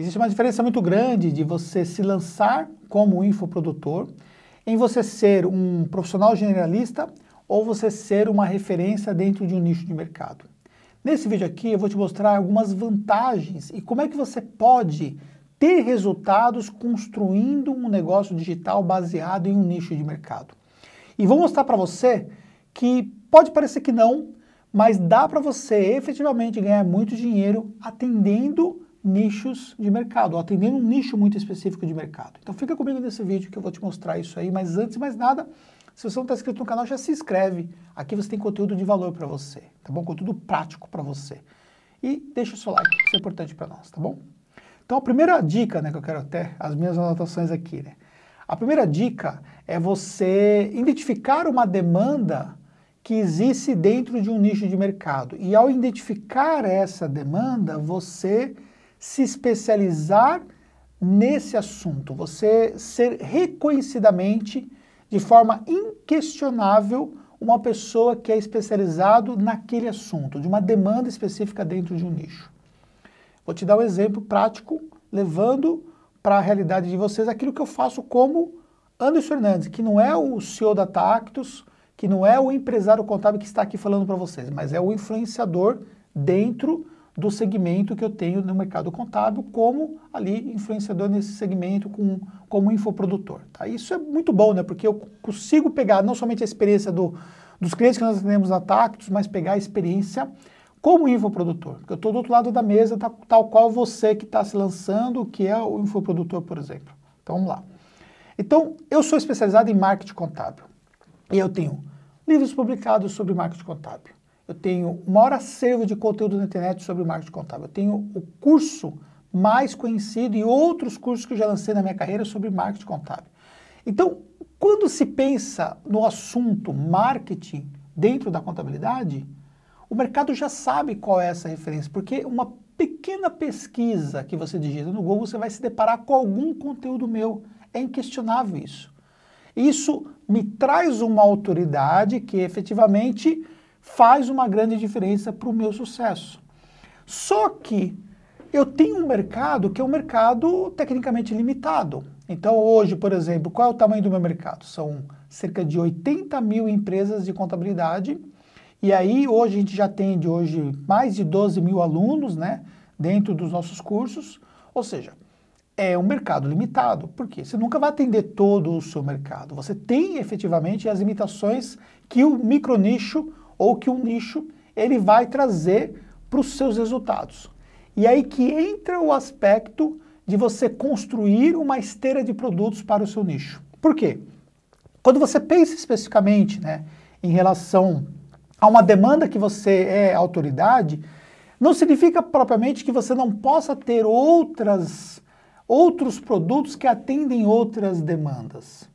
Existe uma diferença muito grande de você se lançar como infoprodutor em você ser um profissional generalista ou você ser uma referência dentro de um nicho de mercado. Nesse vídeo aqui eu vou te mostrar algumas vantagens e como é que você pode ter resultados construindo um negócio digital baseado em um nicho de mercado. E vou mostrar para você que pode parecer que não, mas dá para você efetivamente ganhar muito dinheiro atendendo nichos de mercado, atendendo um nicho muito específico de mercado. Então fica comigo nesse vídeo que eu vou te mostrar isso aí, mas antes de mais nada, se você não está inscrito no canal, já se inscreve. Aqui você tem conteúdo de valor para você, tá bom? Conteúdo prático para você. E deixa o seu like, isso é importante para nós, tá bom? Então a primeira dica, né, que eu quero até as minhas anotações aqui, né? A primeira dica é você identificar uma demanda que existe dentro de um nicho de mercado. E ao identificar essa demanda, você se especializar nesse assunto, você ser reconhecidamente, de forma inquestionável, uma pessoa que é especializado naquele assunto, de uma demanda específica dentro de um nicho. Vou te dar um exemplo prático, levando para a realidade de vocês aquilo que eu faço como Anderson Fernandes, que não é o CEO da Tactus, que não é o empresário contábil que está aqui falando para vocês, mas é o influenciador dentro do segmento que eu tenho no mercado contábil como ali influenciador nesse segmento com, como infoprodutor. Tá? Isso é muito bom, né? Porque eu consigo pegar não somente a experiência do, dos clientes que nós temos na Tactus, mas pegar a experiência como infoprodutor. Porque eu estou do outro lado da mesa, tá, tal qual você que está se lançando, que é o infoprodutor, por exemplo. Então vamos lá. Então, eu sou especializado em marketing contábil. E eu tenho livros publicados sobre marketing contábil eu tenho o maior acervo de conteúdo na internet sobre marketing contábil, eu tenho o curso mais conhecido e outros cursos que eu já lancei na minha carreira sobre marketing contábil. Então, quando se pensa no assunto marketing dentro da contabilidade, o mercado já sabe qual é essa referência, porque uma pequena pesquisa que você digita no Google, você vai se deparar com algum conteúdo meu. É inquestionável isso. Isso me traz uma autoridade que efetivamente faz uma grande diferença para o meu sucesso. Só que eu tenho um mercado que é um mercado tecnicamente limitado. Então, hoje, por exemplo, qual é o tamanho do meu mercado? São cerca de 80 mil empresas de contabilidade. E aí, hoje, a gente já atende hoje mais de 12 mil alunos né, dentro dos nossos cursos. Ou seja, é um mercado limitado. porque Você nunca vai atender todo o seu mercado. Você tem efetivamente as limitações que o micronicho ou que o um nicho ele vai trazer para os seus resultados. E aí que entra o aspecto de você construir uma esteira de produtos para o seu nicho. Por quê? Quando você pensa especificamente né, em relação a uma demanda que você é autoridade, não significa propriamente que você não possa ter outras, outros produtos que atendem outras demandas.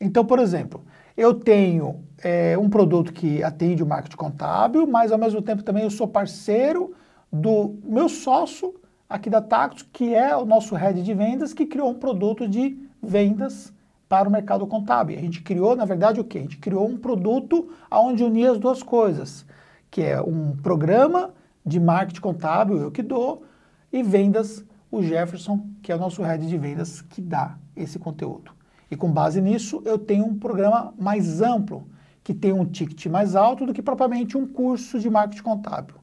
Então, por exemplo, eu tenho é, um produto que atende o marketing contábil, mas ao mesmo tempo também eu sou parceiro do meu sócio aqui da Tactus, que é o nosso head de vendas, que criou um produto de vendas para o mercado contábil. A gente criou, na verdade, o quê? A gente criou um produto onde unia as duas coisas, que é um programa de marketing contábil, eu que dou, e vendas, o Jefferson, que é o nosso head de vendas, que dá esse conteúdo. E com base nisso, eu tenho um programa mais amplo, que tem um ticket mais alto do que propriamente um curso de marketing contábil.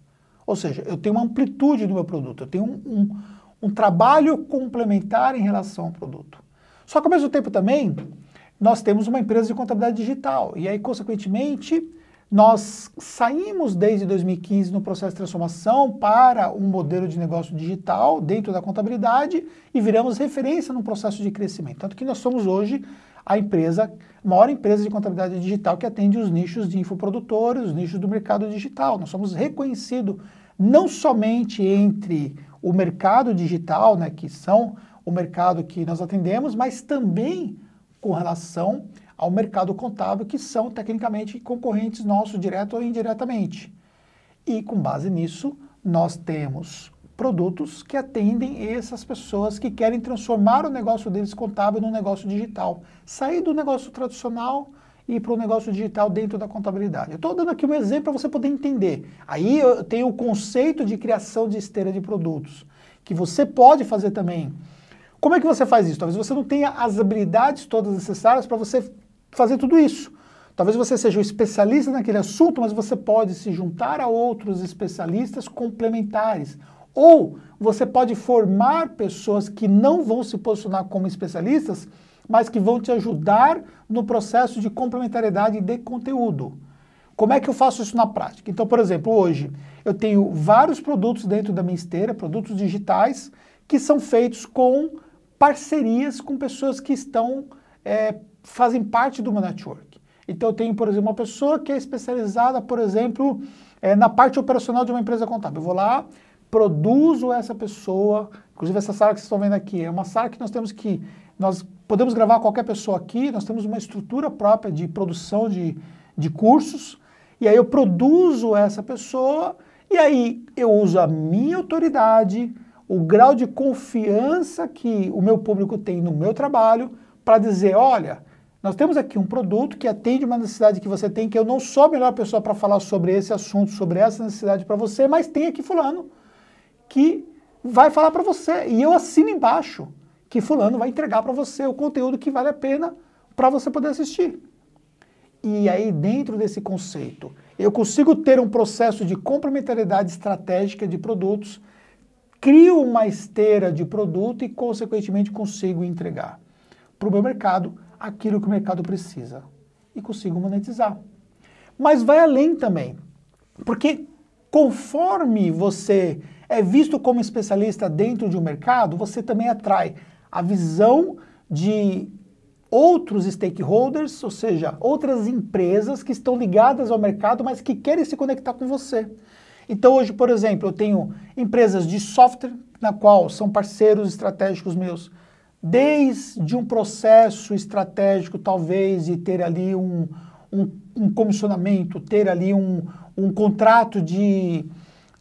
Ou seja, eu tenho uma amplitude do meu produto, eu tenho um, um, um trabalho complementar em relação ao produto. Só que ao mesmo tempo também, nós temos uma empresa de contabilidade digital. E aí, consequentemente, nós saímos desde 2015 no processo de transformação para um modelo de negócio digital dentro da contabilidade e viramos referência no processo de crescimento. Tanto que nós somos hoje a empresa, a maior empresa de contabilidade digital que atende os nichos de infoprodutores, os nichos do mercado digital. Nós somos reconhecidos não somente entre o mercado digital, né, que são o mercado que nós atendemos, mas também com relação ao mercado contábil, que são tecnicamente concorrentes nossos, direto ou indiretamente. E com base nisso, nós temos produtos que atendem essas pessoas que querem transformar o negócio deles contábil num negócio digital, sair do negócio tradicional e para o negócio digital dentro da contabilidade. Eu estou dando aqui um exemplo para você poder entender. Aí eu tenho o conceito de criação de esteira de produtos, que você pode fazer também. Como é que você faz isso? Talvez você não tenha as habilidades todas necessárias para você fazer tudo isso. Talvez você seja um especialista naquele assunto, mas você pode se juntar a outros especialistas complementares. Ou você pode formar pessoas que não vão se posicionar como especialistas, mas que vão te ajudar no processo de complementariedade de conteúdo. Como é que eu faço isso na prática? Então, por exemplo, hoje eu tenho vários produtos dentro da minha esteira, produtos digitais, que são feitos com parcerias com pessoas que estão é, fazem parte de uma network. Então, eu tenho, por exemplo, uma pessoa que é especializada, por exemplo, é, na parte operacional de uma empresa contábil. Eu vou lá, produzo essa pessoa, inclusive essa sala que vocês estão vendo aqui, é uma sala que nós temos que, nós podemos gravar qualquer pessoa aqui, nós temos uma estrutura própria de produção de, de cursos, e aí eu produzo essa pessoa, e aí eu uso a minha autoridade, o grau de confiança que o meu público tem no meu trabalho, para dizer, olha, nós temos aqui um produto que atende uma necessidade que você tem, que eu não sou a melhor pessoa para falar sobre esse assunto, sobre essa necessidade para você, mas tem aqui fulano que vai falar para você. E eu assino embaixo que fulano vai entregar para você o conteúdo que vale a pena para você poder assistir. E aí, dentro desse conceito, eu consigo ter um processo de complementariedade estratégica de produtos, crio uma esteira de produto e, consequentemente, consigo entregar para o meu mercado aquilo que o mercado precisa e consigo monetizar. Mas vai além também, porque conforme você é visto como especialista dentro de um mercado, você também atrai a visão de outros stakeholders, ou seja, outras empresas que estão ligadas ao mercado, mas que querem se conectar com você. Então hoje, por exemplo, eu tenho empresas de software na qual são parceiros estratégicos meus desde um processo estratégico, talvez, e ter ali um, um, um comissionamento, ter ali um, um contrato de,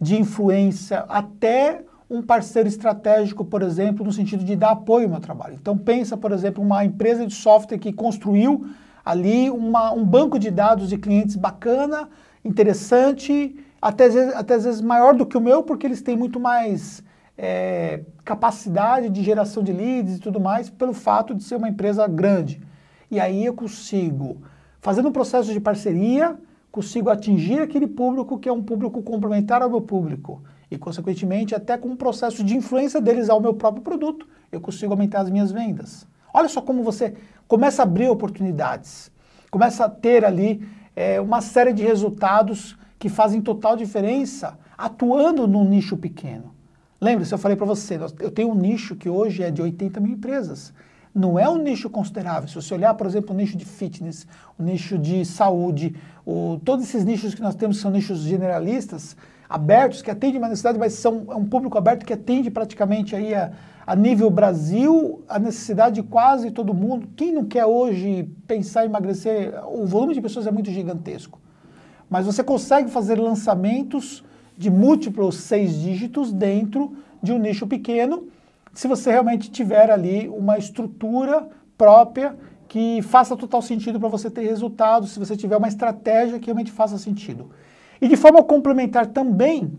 de influência, até um parceiro estratégico, por exemplo, no sentido de dar apoio ao meu trabalho. Então, pensa, por exemplo, uma empresa de software que construiu ali uma, um banco de dados de clientes bacana, interessante, até às, vezes, até às vezes maior do que o meu, porque eles têm muito mais é, capacidade de geração de leads e tudo mais, pelo fato de ser uma empresa grande. E aí eu consigo, fazendo um processo de parceria, consigo atingir aquele público que é um público complementar ao meu público. E, consequentemente, até com o um processo de influência deles ao meu próprio produto, eu consigo aumentar as minhas vendas. Olha só como você começa a abrir oportunidades, começa a ter ali é, uma série de resultados que fazem total diferença atuando num nicho pequeno. Lembre-se, eu falei para você, eu tenho um nicho que hoje é de 80 mil empresas. Não é um nicho considerável. Se você olhar, por exemplo, o nicho de fitness, o nicho de saúde, o, todos esses nichos que nós temos são nichos generalistas, abertos, que atendem uma necessidade, mas são é um público aberto que atende praticamente aí a, a nível Brasil a necessidade de quase todo mundo. Quem não quer hoje pensar em emagrecer? O volume de pessoas é muito gigantesco. Mas você consegue fazer lançamentos de múltiplos seis dígitos dentro de um nicho pequeno, se você realmente tiver ali uma estrutura própria que faça total sentido para você ter resultado, se você tiver uma estratégia que realmente faça sentido. E de forma complementar também,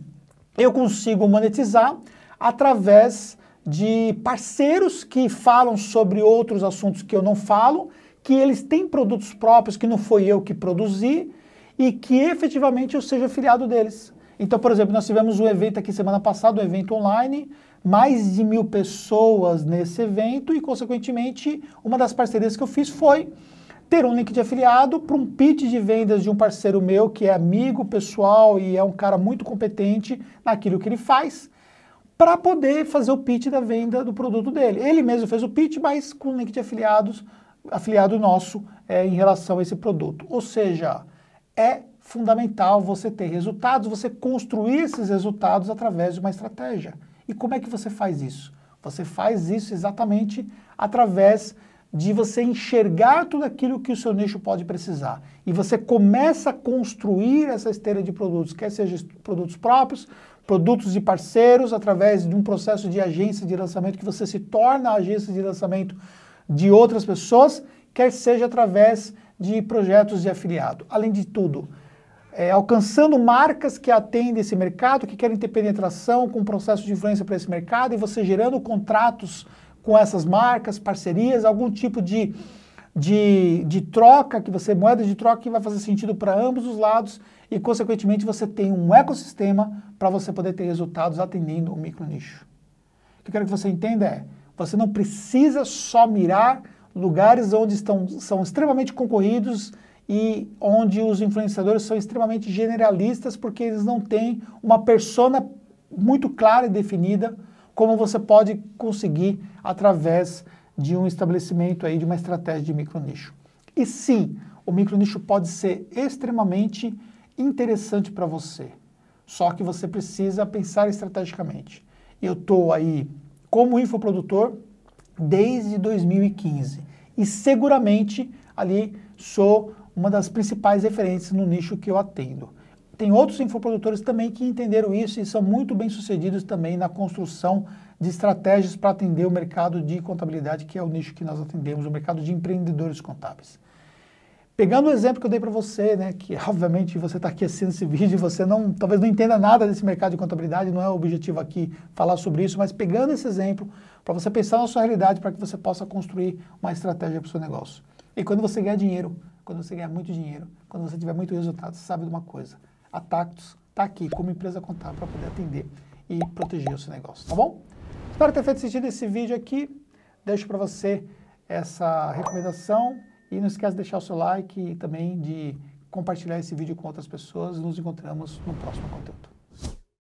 eu consigo monetizar através de parceiros que falam sobre outros assuntos que eu não falo, que eles têm produtos próprios que não foi eu que produzi e que efetivamente eu seja afiliado deles. Então, por exemplo, nós tivemos um evento aqui semana passada, um evento online, mais de mil pessoas nesse evento e, consequentemente, uma das parcerias que eu fiz foi ter um link de afiliado para um pitch de vendas de um parceiro meu que é amigo pessoal e é um cara muito competente naquilo que ele faz, para poder fazer o pitch da venda do produto dele. Ele mesmo fez o pitch, mas com um link de afiliados, afiliado nosso é, em relação a esse produto. Ou seja, é fundamental você ter resultados, você construir esses resultados através de uma estratégia. E como é que você faz isso? Você faz isso exatamente através de você enxergar tudo aquilo que o seu nicho pode precisar. E você começa a construir essa esteira de produtos, quer seja produtos próprios, produtos de parceiros, através de um processo de agência de lançamento, que você se torna agência de lançamento de outras pessoas, quer seja através de projetos de afiliado. Além de tudo, é, alcançando marcas que atendem esse mercado, que querem ter penetração com processo de influência para esse mercado, e você gerando contratos com essas marcas, parcerias, algum tipo de, de, de troca, que você moeda de troca que vai fazer sentido para ambos os lados, e consequentemente você tem um ecossistema para você poder ter resultados atendendo o micro nicho. O que eu quero que você entenda é, você não precisa só mirar lugares onde estão, são extremamente concorridos e onde os influenciadores são extremamente generalistas porque eles não têm uma persona muito clara e definida como você pode conseguir através de um estabelecimento aí de uma estratégia de micro nicho. E sim, o micro nicho pode ser extremamente interessante para você. Só que você precisa pensar estrategicamente. Eu estou aí como infoprodutor desde 2015 e seguramente ali sou uma das principais referências no nicho que eu atendo. Tem outros infoprodutores também que entenderam isso e são muito bem sucedidos também na construção de estratégias para atender o mercado de contabilidade, que é o nicho que nós atendemos, o mercado de empreendedores contábeis. Pegando o exemplo que eu dei para você, né, que obviamente você está aqui assistindo esse vídeo e você não, talvez não entenda nada desse mercado de contabilidade, não é o objetivo aqui falar sobre isso, mas pegando esse exemplo para você pensar na sua realidade, para que você possa construir uma estratégia para o seu negócio. E quando você ganhar dinheiro, quando você ganhar muito dinheiro, quando você tiver muito resultado, você sabe de uma coisa. A Tactus está aqui como empresa contábil para poder atender e proteger o seu negócio, tá bom? Espero ter feito sentido esse vídeo aqui. Deixo para você essa recomendação e não esquece de deixar o seu like e também de compartilhar esse vídeo com outras pessoas. Nos encontramos no próximo conteúdo.